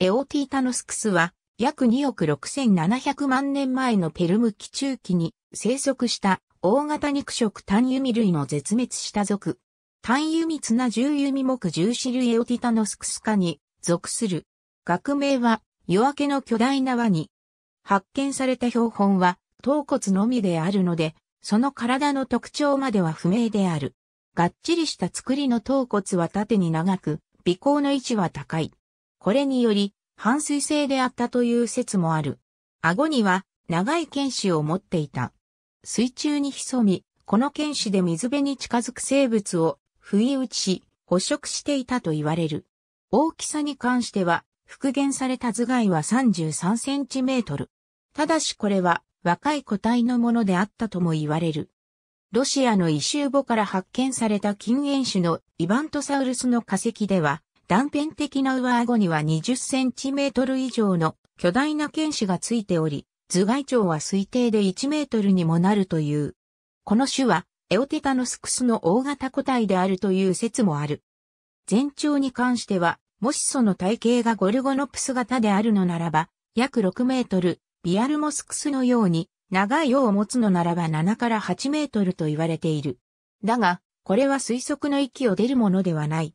エオティタノスクスは約2億6700万年前のペルム紀中期に生息した大型肉食単ユミ類の絶滅した属。単ユミツナ十ユミ目十子類エオティタノスクス科に属する。学名は夜明けの巨大なワニ。発見された標本は頭骨のみであるので、その体の特徴までは不明である。がっちりした作りの頭骨は縦に長く、鼻孔の位置は高い。これにより、半水性であったという説もある。顎には長い剣士を持っていた。水中に潜み、この剣士で水辺に近づく生物を不意打ちし、捕食していたと言われる。大きさに関しては、復元された頭蓋は33センチメートル。ただしこれは若い個体のものであったとも言われる。ロシアの異臭母から発見された金縁種のイバントサウルスの化石では、断片的な上顎には20センチメートル以上の巨大な剣歯がついており、頭蓋長は推定で1メートルにもなるという。この種は、エオテタノスクスの大型個体であるという説もある。全長に関しては、もしその体型がゴルゴノプス型であるのならば、約6メートル、ビアルモスクスのように、長い尾を持つのならば7から8メートルと言われている。だが、これは推測の域を出るものではない。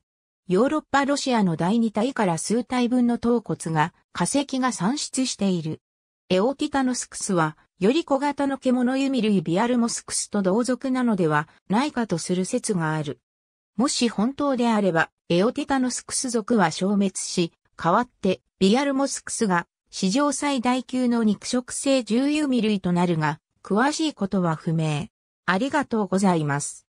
ヨーロッパロシアの第二体から数体分の頭骨が化石が産出している。エオティタノスクスは、より小型の獣ユミ類ビアルモスクスと同族なのではないかとする説がある。もし本当であれば、エオティタノスクス族は消滅し、代わってビアルモスクスが史上最大級の肉食性獣油ミ類となるが、詳しいことは不明。ありがとうございます。